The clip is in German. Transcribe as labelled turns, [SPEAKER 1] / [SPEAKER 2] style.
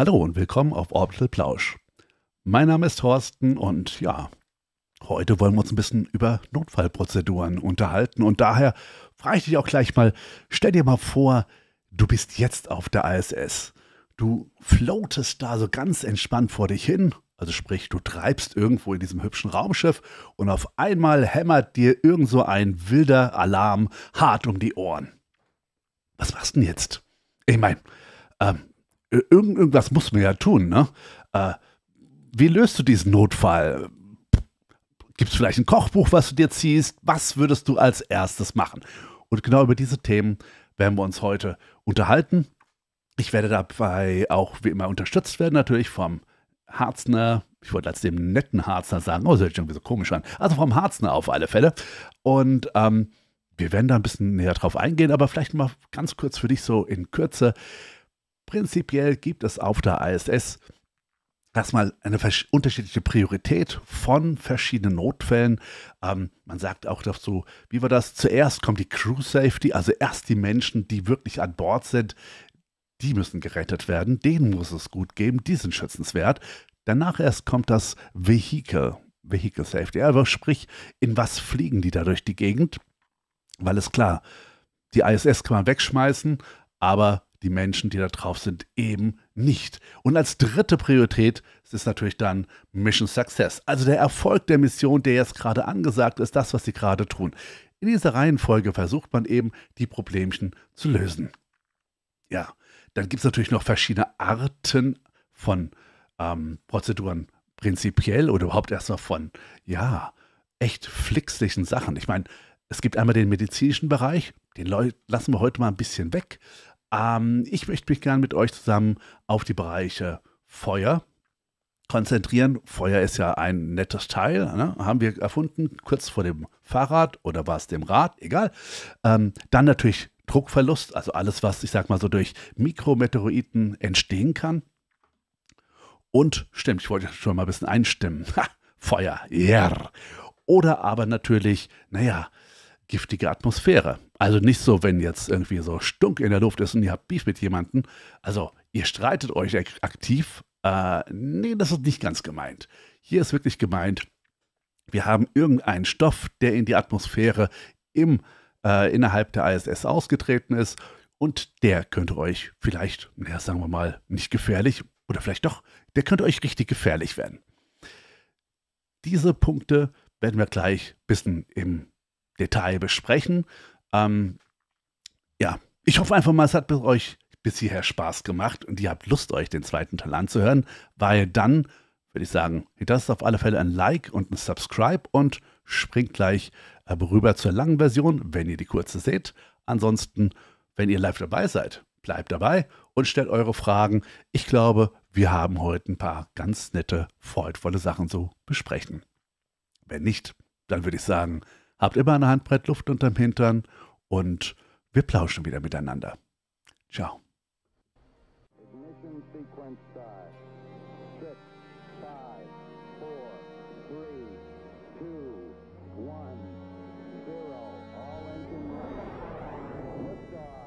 [SPEAKER 1] Hallo und willkommen auf Orbital Plausch. Mein Name ist Thorsten und ja, heute wollen wir uns ein bisschen über Notfallprozeduren unterhalten und daher frage ich dich auch gleich mal, stell dir mal vor, du bist jetzt auf der ISS. Du floatest da so ganz entspannt vor dich hin, also sprich, du treibst irgendwo in diesem hübschen Raumschiff und auf einmal hämmert dir irgend so ein wilder Alarm hart um die Ohren. Was machst du denn jetzt? Ich meine, ähm, irgend, irgendwas muss man ja tun, ne? Äh, wie löst du diesen Notfall? Gibt es vielleicht ein Kochbuch, was du dir ziehst? Was würdest du als erstes machen? Und genau über diese Themen werden wir uns heute unterhalten. Ich werde dabei auch wie immer unterstützt werden, natürlich vom Harzner, ich wollte als dem netten Harzner sagen, oh, das hört sich irgendwie so komisch an. Also vom Harzner auf alle Fälle. Und ähm, wir werden da ein bisschen näher drauf eingehen, aber vielleicht mal ganz kurz für dich so in Kürze. Prinzipiell gibt es auf der ISS erstmal eine unterschiedliche Priorität von verschiedenen Notfällen. Ähm, man sagt auch dazu, wie war das? Zuerst kommt die Crew Safety, also erst die Menschen, die wirklich an Bord sind. Die müssen gerettet werden, denen muss es gut geben, die sind schützenswert. Danach erst kommt das Vehicle, Vehicle Safety, also sprich, in was fliegen die da durch die Gegend? Weil es klar, die ISS kann man wegschmeißen, aber die Menschen, die da drauf sind, eben nicht. Und als dritte Priorität ist natürlich dann Mission Success, also der Erfolg der Mission, der jetzt gerade angesagt ist, das, was sie gerade tun. In dieser Reihenfolge versucht man eben, die Problemchen zu lösen. Ja, dann gibt es natürlich noch verschiedene Arten von ähm, Prozeduren, prinzipiell oder überhaupt erstmal von, ja, echt flixlichen Sachen. Ich meine, es gibt einmal den medizinischen Bereich, den Leut lassen wir heute mal ein bisschen weg. Ähm, ich möchte mich gerne mit euch zusammen auf die Bereiche Feuer konzentrieren. Feuer ist ja ein nettes Teil, ne? haben wir erfunden, kurz vor dem Fahrrad oder war es dem Rad, egal. Ähm, dann natürlich Druckverlust, also alles, was ich sag mal so durch Mikrometeoriten entstehen kann. Und stimmt, ich wollte schon mal ein bisschen einstimmen. Ha, Feuer, yeah. Oder aber natürlich, naja, giftige Atmosphäre. Also nicht so, wenn jetzt irgendwie so Stunk in der Luft ist und ihr habt Beef mit jemandem. Also ihr streitet euch aktiv. Äh, nee, das ist nicht ganz gemeint. Hier ist wirklich gemeint, wir haben irgendeinen Stoff, der in die Atmosphäre im, äh, innerhalb der ISS ausgetreten ist. Und der könnte euch vielleicht, naja, sagen wir mal, nicht gefährlich oder vielleicht doch, der könnte euch richtig gefährlich werden. Diese Punkte werden wir gleich ein bisschen im Detail besprechen. Ähm, ja, ich hoffe einfach mal, es hat bei euch bis hierher Spaß gemacht und ihr habt Lust, euch den zweiten Teil anzuhören, weil dann würde ich sagen, das ist auf alle Fälle ein Like und ein Subscribe und springt gleich äh, rüber zur langen Version, wenn ihr die kurze seht. Ansonsten, wenn ihr live dabei seid, bleibt dabei und stellt eure Fragen. Ich glaube, wir haben heute ein paar ganz nette, freudvolle Sachen zu besprechen. Wenn nicht, dann würde ich sagen, Habt immer ein Handbrett Luft unterm Hintern und wir plauschen wieder miteinander. Ciao. Ignition sequence start. Six.